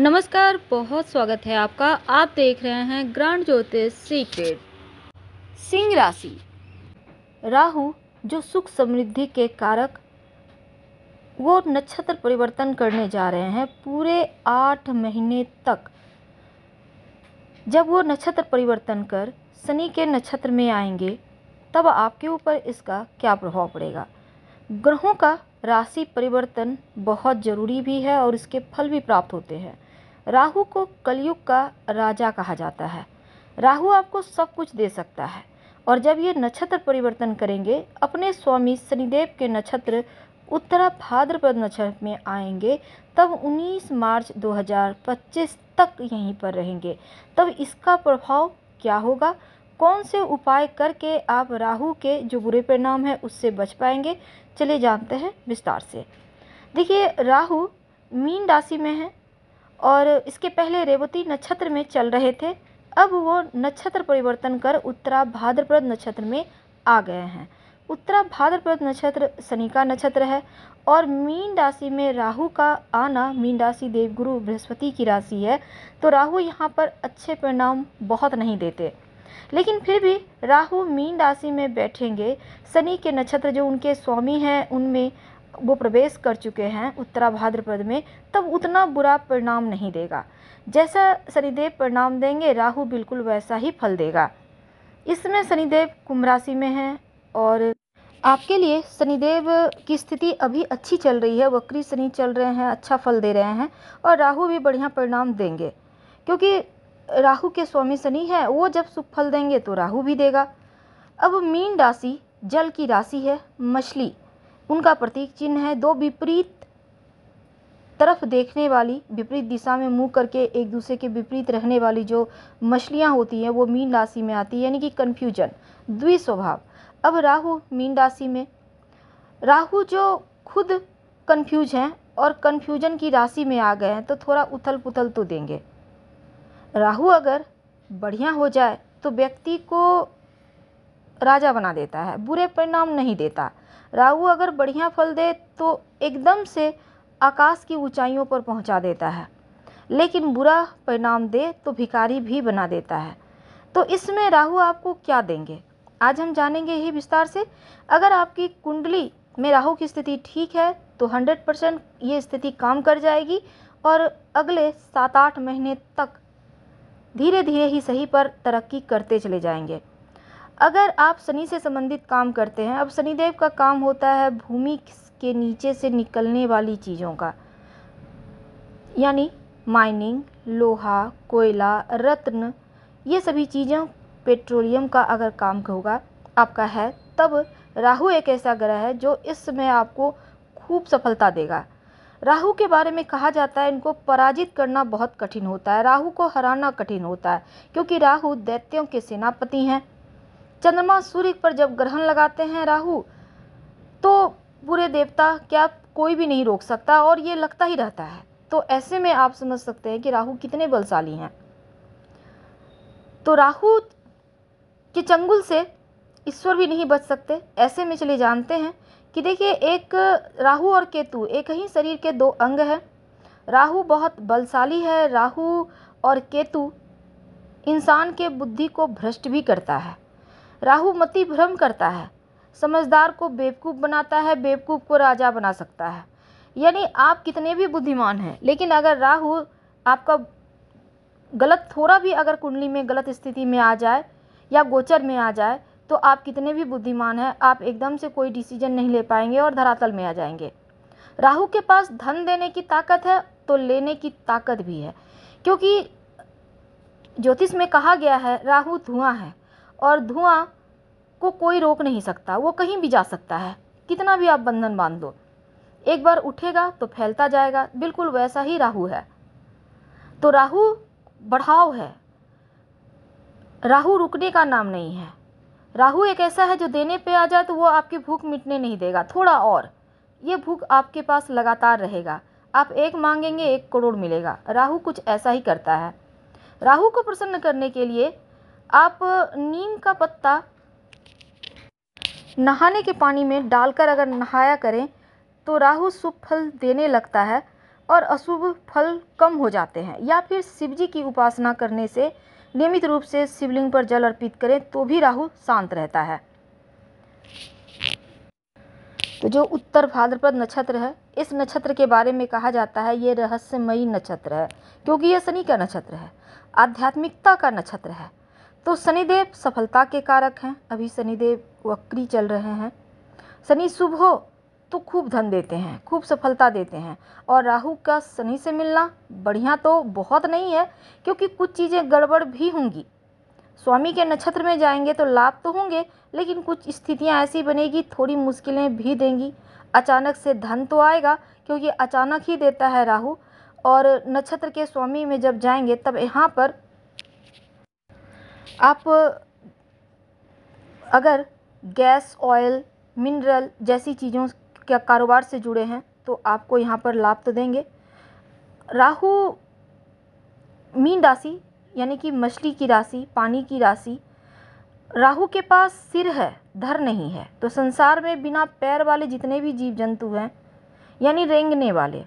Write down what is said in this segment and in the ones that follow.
नमस्कार बहुत स्वागत है आपका आप देख रहे हैं ग्रांड ज्योतिष सीक्रेट सिंह राशि राहु जो सुख समृद्धि के कारक वो नक्षत्र परिवर्तन करने जा रहे हैं पूरे आठ महीने तक जब वो नक्षत्र परिवर्तन कर शनि के नक्षत्र में आएंगे तब आपके ऊपर इसका क्या प्रभाव पड़ेगा ग्रहों का राशि परिवर्तन बहुत ज़रूरी भी है और इसके फल भी प्राप्त होते हैं राहु को कलयुग का राजा कहा जाता है राहु आपको सब कुछ दे सकता है और जब ये नक्षत्र परिवर्तन करेंगे अपने स्वामी शनिदेव के नक्षत्र उत्तरा भाद्रपद नक्षत्र में आएंगे तब 19 मार्च 2025 तक यहीं पर रहेंगे तब इसका प्रभाव क्या होगा कौन से उपाय करके आप राहु के जो बुरे परिणाम है उससे बच पाएंगे चले जानते हैं विस्तार से देखिए राहु मीन राशि में है और इसके पहले रेवती नक्षत्र में चल रहे थे अब वो नक्षत्र परिवर्तन कर उत्तरा भाद्रपद नक्षत्र में आ गए हैं उत्तरा भाद्रपद नक्षत्र शनि का नक्षत्र है और मीन राशि में राहु का आना मीन राशि देवगुरु बृहस्पति की राशि है तो राहु यहाँ पर अच्छे परिणाम बहुत नहीं देते लेकिन फिर भी राहु मीन राशि में बैठेंगे शनि के नक्षत्र जो उनके स्वामी हैं उनमें वो प्रवेश कर चुके हैं उत्तरा भाद्रपद में तब उतना बुरा परिणाम नहीं देगा जैसा शनिदेव परिणाम देंगे राहु बिल्कुल वैसा ही फल देगा इसमें शनिदेव कुंभ राशि में हैं और आपके लिए शनिदेव की स्थिति अभी अच्छी चल रही है वक्री शनि चल रहे हैं अच्छा फल दे रहे हैं और राहु भी बढ़िया परिणाम देंगे क्योंकि राहु के स्वामी शनि है वो जब सुख फल देंगे तो राहु भी देगा अब मीन राशि जल की राशि है मछली उनका प्रतीक चिन्ह है दो विपरीत तरफ देखने वाली विपरीत दिशा में मुंह करके एक दूसरे के विपरीत रहने वाली जो मछलियाँ होती हैं वो मीन राशि में आती है यानी कि कन्फ्यूजन द्विस्वभाव अब राहु मीन राशि में राहु जो खुद कन्फ्यूज हैं और कन्फ्यूजन की राशि में आ गए हैं तो थोड़ा उथल पुथल तो देंगे राहु अगर बढ़िया हो जाए तो व्यक्ति को राजा बना देता है बुरे परिणाम नहीं देता राहु अगर बढ़िया फल दे तो एकदम से आकाश की ऊंचाइयों पर पहुंचा देता है लेकिन बुरा परिणाम दे तो भिखारी भी बना देता है तो इसमें राहु आपको क्या देंगे आज हम जानेंगे ही विस्तार से अगर आपकी कुंडली में राहु की स्थिति ठीक है तो 100 परसेंट ये स्थिति काम कर जाएगी और अगले सात आठ महीने तक धीरे धीरे ही सही पर तरक्की करते चले जाएंगे अगर आप शनि से संबंधित काम करते हैं अब शनिदेव का काम होता है भूमि के नीचे से निकलने वाली चीज़ों का यानी माइनिंग लोहा कोयला रत्न ये सभी चीज़ें पेट्रोलियम का अगर काम होगा आपका है तब राहु एक ऐसा ग्रह है जो इस समय आपको खूब सफलता देगा राहु के बारे में कहा जाता है इनको पराजित करना बहुत कठिन होता है राहु को हराना कठिन होता है क्योंकि राहु दैत्यों के सेनापति हैं चंद्रमा सूर्य पर जब ग्रहण लगाते हैं राहु तो पूरे देवता क्या कोई भी नहीं रोक सकता और ये लगता ही रहता है तो ऐसे में आप समझ सकते हैं कि राहु कितने बलशाली हैं तो राहु के चंगुल से ईश्वर भी नहीं बच सकते ऐसे में चले जानते हैं कि देखिए एक राहु और केतु एक ही शरीर के दो अंग हैं राहु बहुत बलशाली है राहु और केतु इंसान के बुद्धि को भ्रष्ट भी करता है मति भ्रम करता है समझदार को बेवकूफ़ बनाता है बेवकूफ़ को राजा बना सकता है यानी आप कितने भी बुद्धिमान हैं लेकिन अगर राहु आपका गलत थोड़ा भी अगर कुंडली में गलत स्थिति में आ जाए या गोचर में आ जाए तो आप कितने भी बुद्धिमान हैं आप एकदम से कोई डिसीजन नहीं ले पाएंगे और धरातल में आ जाएंगे राहु के पास धन देने की ताकत है तो लेने की ताकत भी है क्योंकि ज्योतिष में कहा गया है राहु धुआं है और धुआँ को कोई रोक नहीं सकता वो कहीं भी जा सकता है कितना भी आप बंधन बांध दो एक बार उठेगा तो फैलता जाएगा बिल्कुल वैसा ही राहु है तो राहु बढ़ाव है राहु रुकने का नाम नहीं है राहु एक ऐसा है जो देने पे आ जाए तो वो आपकी भूख मिटने नहीं देगा थोड़ा और ये भूख आपके पास लगातार रहेगा आप एक मांगेंगे एक करोड़ मिलेगा राहु कुछ ऐसा ही करता है राहु को प्रसन्न करने के लिए आप नीम का पत्ता नहाने के पानी में डालकर अगर नहाया करें तो राहु शुभ फल देने लगता है और अशुभ फल कम हो जाते हैं या फिर शिवजी की उपासना करने से नियमित रूप से शिवलिंग पर जल अर्पित करें तो भी राहु शांत रहता है तो जो उत्तर भाद्रपद नक्षत्र है इस नक्षत्र के बारे में कहा जाता है ये रहस्यमयी नक्षत्र है क्योंकि यह शनि का नक्षत्र है आध्यात्मिकता का नक्षत्र है तो शनिदेव सफलता के कारक हैं अभी शनिदेव वक्री चल रहे हैं शनि शुभ हो तो खूब धन देते हैं खूब सफलता देते हैं और राहु का शनि से मिलना बढ़िया तो बहुत नहीं है क्योंकि कुछ चीज़ें गड़बड़ भी होंगी स्वामी के नक्षत्र में जाएंगे तो लाभ तो होंगे लेकिन कुछ स्थितियां ऐसी बनेगी थोड़ी मुश्किलें भी देंगी अचानक से धन तो आएगा क्योंकि अचानक ही देता है राहु और नक्षत्र के स्वामी में जब जाएंगे तब यहाँ पर आप अगर गैस ऑयल मिनरल जैसी चीज़ों के कारोबार से जुड़े हैं तो आपको यहाँ पर लाभ तो देंगे राहु मीन राशि यानी कि मछली की राशि पानी की राशि राहु के पास सिर है धर नहीं है तो संसार में बिना पैर वाले जितने भी जीव जंतु हैं यानी रेंगने वाले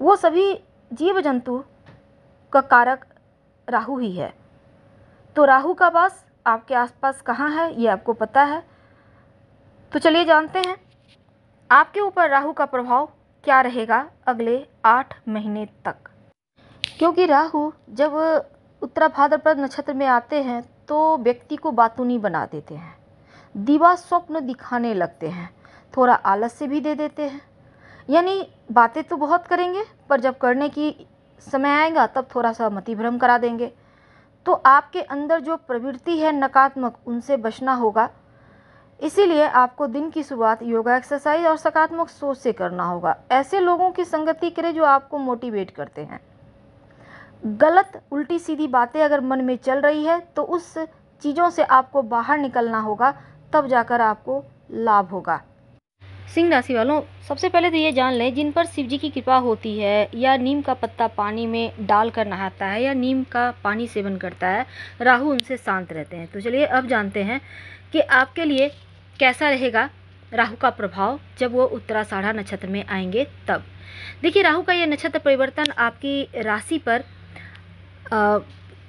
वो सभी जीव जंतु का कारक राहु ही है तो राहु का वास आपके आसपास कहाँ है ये आपको पता है तो चलिए जानते हैं आपके ऊपर राहु का प्रभाव क्या रहेगा अगले आठ महीने तक क्योंकि राहु जब उत्तरा भाद्रपद नक्षत्र में आते हैं तो व्यक्ति को बातूनी बना देते हैं दीवा स्वप्न दिखाने लगते हैं थोड़ा आलस से भी दे देते हैं यानी बातें तो बहुत करेंगे पर जब करने की समय आएगा तब थोड़ा सा मति भ्रम करा देंगे तो आपके अंदर जो प्रवृत्ति है नकारात्मक उनसे बचना होगा इसीलिए आपको दिन की शुरुआत योगा एक्सरसाइज और सकारात्मक सोच से करना होगा ऐसे लोगों की संगति करें जो आपको मोटिवेट करते हैं गलत उल्टी सीधी बातें अगर मन में चल रही है तो उस चीज़ों से आपको बाहर निकलना होगा तब जाकर आपको लाभ होगा सिंह राशि वालों सबसे पहले तो ये जान लें जिन पर शिव जी की कृपा होती है या नीम का पत्ता पानी में डाल कर नहाता है या नीम का पानी सेवन करता है राहु उनसे शांत रहते हैं तो चलिए अब जानते हैं कि आपके लिए कैसा रहेगा राहु का प्रभाव जब वो उत्तराषाढ़ा नक्षत्र में आएंगे तब देखिए राहु का यह नक्षत्र परिवर्तन आपकी राशि पर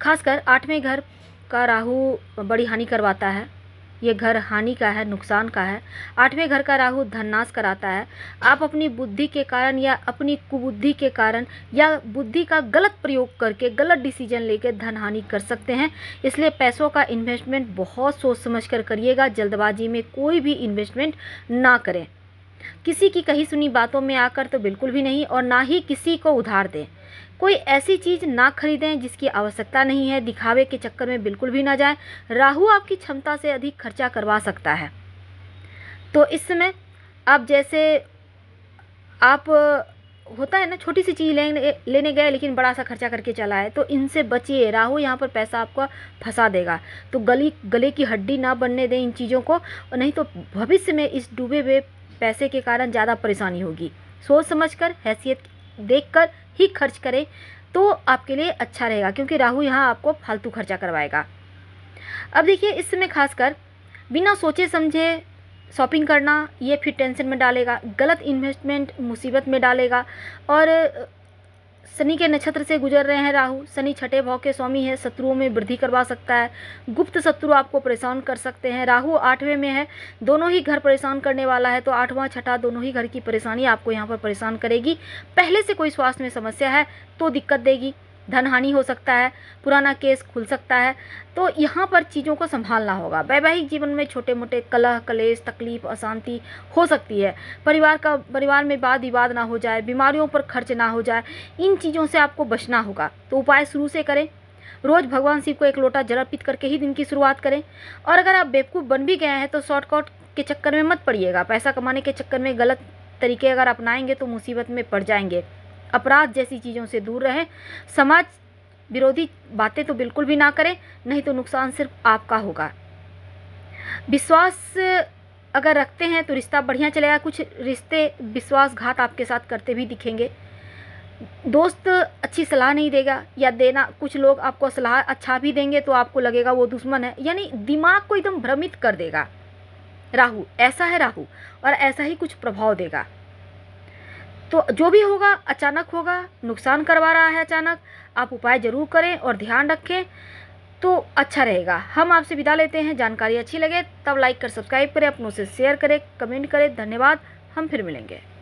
खासकर आठवें घर का राहु बड़ी हानि करवाता है ये घर हानि का है नुकसान का है आठवें घर का राहु धननाश कराता है आप अपनी बुद्धि के कारण या अपनी कुबुद्धि के कारण या बुद्धि का गलत प्रयोग करके गलत डिसीजन लेके धन हानि कर सकते हैं इसलिए पैसों का इन्वेस्टमेंट बहुत सोच समझ कर करिएगा जल्दबाजी में कोई भी इन्वेस्टमेंट ना करें किसी की कही सुनी बातों में आकर तो बिल्कुल भी नहीं और ना ही किसी को उधार दें कोई ऐसी चीज़ ना खरीदें जिसकी आवश्यकता नहीं है दिखावे के चक्कर में बिल्कुल भी ना जाएं राहु आपकी क्षमता से अधिक खर्चा करवा सकता है तो इस समय आप जैसे आप होता है ना छोटी सी चीज़ लेने लेने गए लेकिन बड़ा सा खर्चा करके चला है तो इनसे बचिए राहु यहाँ पर पैसा आपका फंसा देगा तो गली गले की हड्डी ना बनने दें इन चीज़ों को नहीं तो भविष्य में इस डूबे हुए पैसे के कारण ज़्यादा परेशानी होगी सोच समझ कर हैसियत देख कर ही खर्च करें तो आपके लिए अच्छा रहेगा क्योंकि राहु यहाँ आपको फालतू खर्चा करवाएगा अब देखिए इस समय खासकर बिना सोचे समझे शॉपिंग करना ये फिर टेंशन में डालेगा गलत इन्वेस्टमेंट मुसीबत में डालेगा और शनि के नक्षत्र से गुजर रहे हैं राहु शनि छठे भाव के स्वामी है शत्रुओं में वृद्धि करवा सकता है गुप्त शत्रु आपको परेशान कर सकते हैं राहु आठवें में है दोनों ही घर परेशान करने वाला है तो आठवां छठा दोनों ही घर की परेशानी आपको यहाँ पर परेशान करेगी पहले से कोई स्वास्थ्य में समस्या है तो दिक्कत देगी धन हानि हो सकता है पुराना केस खुल सकता है तो यहाँ पर चीज़ों को संभालना होगा वैवाहिक जीवन में छोटे मोटे कलह कलेश तकलीफ अशांति हो सकती है परिवार का परिवार में वाद विवाद ना हो जाए बीमारियों पर खर्च ना हो जाए इन चीज़ों से आपको बचना होगा तो उपाय शुरू से करें रोज़ भगवान शिव को एक लोटा जल अर्पित करके ही दिन की शुरुआत करें और अगर आप बेवकूफ़ बन भी गए हैं तो शॉर्टकट के चक्कर में मत पड़िएगा पैसा कमाने के चक्कर में गलत तरीके अगर अपनाएंगे तो मुसीबत में पड़ जाएंगे अपराध जैसी चीज़ों से दूर रहें समाज विरोधी बातें तो बिल्कुल भी ना करें नहीं तो नुकसान सिर्फ आपका होगा विश्वास अगर रखते हैं तो रिश्ता बढ़िया चलेगा कुछ रिश्ते विश्वासघात आपके साथ करते भी दिखेंगे दोस्त अच्छी सलाह नहीं देगा या देना कुछ लोग आपको सलाह अच्छा भी देंगे तो आपको लगेगा वो दुश्मन है यानी दिमाग को एकदम भ्रमित कर देगा राहु ऐसा है राहु और ऐसा ही कुछ प्रभाव देगा तो जो भी होगा अचानक होगा नुकसान करवा रहा है अचानक आप उपाय ज़रूर करें और ध्यान रखें तो अच्छा रहेगा हम आपसे विदा लेते हैं जानकारी अच्छी लगे तब लाइक कर सब्सक्राइब करें अपनों से शेयर करें कमेंट करें धन्यवाद हम फिर मिलेंगे